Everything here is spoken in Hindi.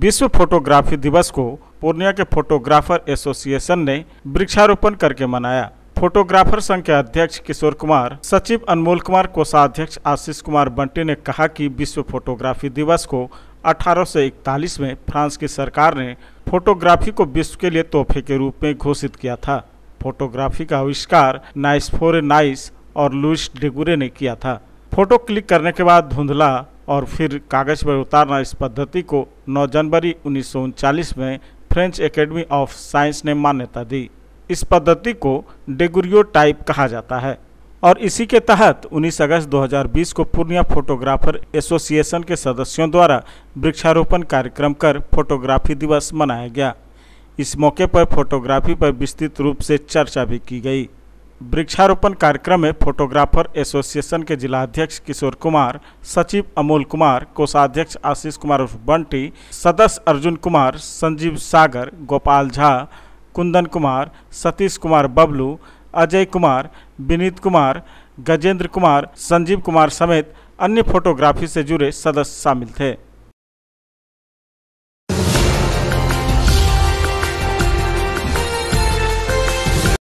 विश्व फोटोग्राफी दिवस को पूर्णिया के फोटोग्राफर एसोसिएशन ने वृक्षारोपण करके मनाया फोटोग्राफर संघ के अध्यक्ष किशोर कुमार सचिव अनमोल कुमार कोषाध्यक्ष आशीष कुमार बंटी ने कहा कि विश्व फोटोग्राफी दिवस को 1841 में फ्रांस की सरकार ने फोटोग्राफी को विश्व के लिए तोहफे के रूप में घोषित किया था फोटोग्राफी का आविष्कार नाइस फोरे नाइस और लुइस डेगुरे ने किया था फोटो क्लिक करने के बाद धुंधला और फिर कागज़ पर उतारना इस पद्धति को 9 जनवरी उन्नीस में फ्रेंच एकेडमी ऑफ साइंस ने मान्यता दी इस पद्धति को डेगुरियो टाइप कहा जाता है और इसी के तहत 19 अगस्त 2020 को पूर्णिया फोटोग्राफर एसोसिएशन के सदस्यों द्वारा वृक्षारोपण कार्यक्रम कर फोटोग्राफी दिवस मनाया गया इस मौके पर फोटोग्राफी पर विस्तृत रूप से चर्चा भी की गई वृक्षारोपण कार्यक्रम में फोटोग्राफर एसोसिएशन के जिलाध्यक्ष किशोर कुमार सचिव अमोल कुमार कोषाध्यक्ष आशीष कुमार उर्फ बंटी सदस्य अर्जुन कुमार संजीव सागर गोपाल झा कुंदन कुमार सतीश कुमार बबलू अजय कुमार विनीत कुमार गजेंद्र कुमार संजीव कुमार समेत अन्य फोटोग्राफी से जुड़े सदस्य शामिल थे